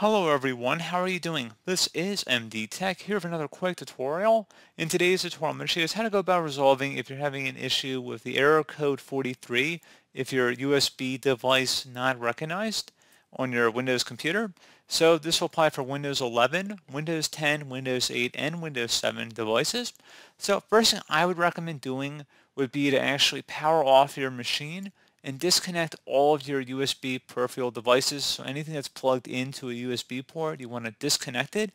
Hello everyone, how are you doing? This is MD Tech here for another quick tutorial. In today's tutorial, I'm going to show you how to go about resolving if you're having an issue with the error code 43 if your USB device not recognized on your Windows computer. So this will apply for Windows 11, Windows 10, Windows 8, and Windows 7 devices. So first thing I would recommend doing would be to actually power off your machine and disconnect all of your USB peripheral devices. So anything that's plugged into a USB port, you want to disconnect it.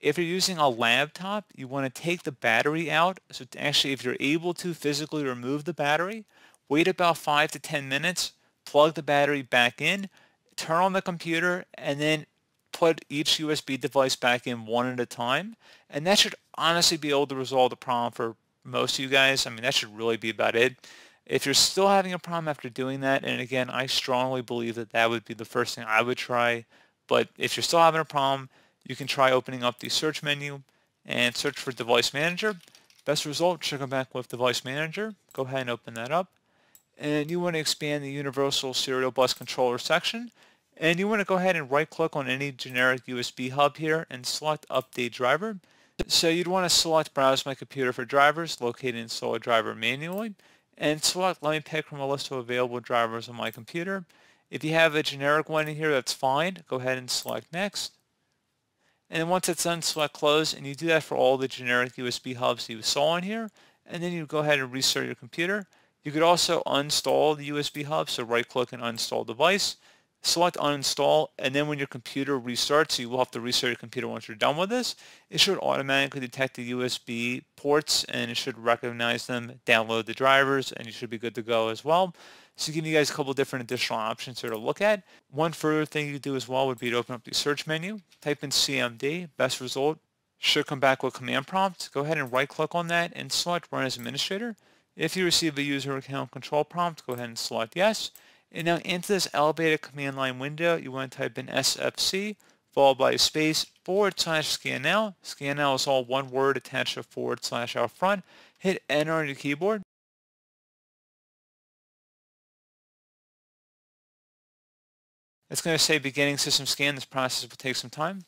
If you're using a laptop, you want to take the battery out. So actually, if you're able to physically remove the battery, wait about 5 to 10 minutes, plug the battery back in, turn on the computer, and then put each USB device back in one at a time. And that should honestly be able to resolve the problem for most of you guys. I mean, that should really be about it. If you're still having a problem after doing that, and again, I strongly believe that that would be the first thing I would try, but if you're still having a problem, you can try opening up the search menu and search for Device Manager. Best result should come back with Device Manager. Go ahead and open that up. And you want to expand the Universal Serial Bus Controller section. And you want to go ahead and right-click on any generic USB hub here and select Update Driver. So you'd want to select Browse My Computer for Drivers, locate and install a driver manually and select let me pick from a list of available drivers on my computer. If you have a generic one in here, that's fine. Go ahead and select next. And once it's done, select close, and you do that for all the generic USB hubs you saw in here, and then you go ahead and restart your computer. You could also uninstall the USB hub, so right-click and uninstall device, select uninstall, and then when your computer restarts, you will have to restart your computer once you're done with this, it should automatically detect the USB ports and it should recognize them, download the drivers, and you should be good to go as well. So giving you guys a couple different additional options here to look at. One further thing you do as well would be to open up the search menu, type in CMD, best result, should come back with command prompt. Go ahead and right click on that and select run as administrator. If you receive a user account control prompt, go ahead and select yes. And now into this L beta command line window, you want to type in SFC, followed by a space, forward slash scan now. Scan now is all one word attached to forward slash out front. Hit enter on your keyboard. It's going to say beginning system scan. This process will take some time.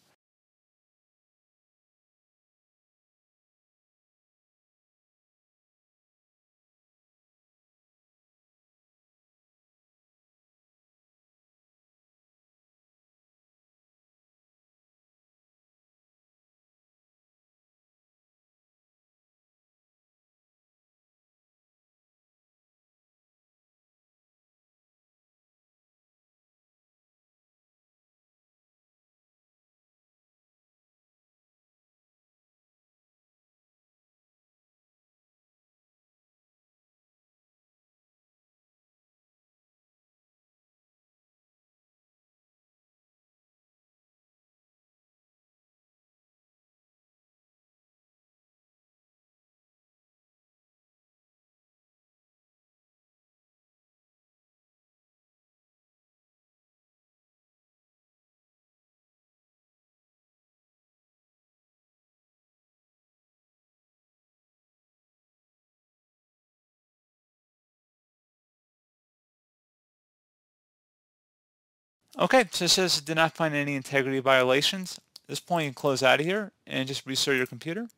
Okay, so it says did not find any integrity violations. At this point, you can close out of here and just restart your computer.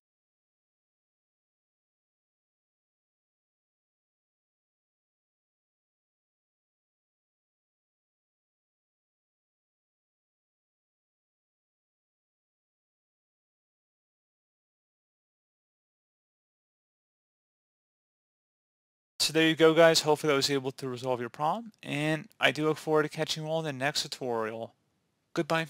so there you go, guys. Hopefully I was able to resolve your problem, and I do look forward to catching you all in the next tutorial. Goodbye.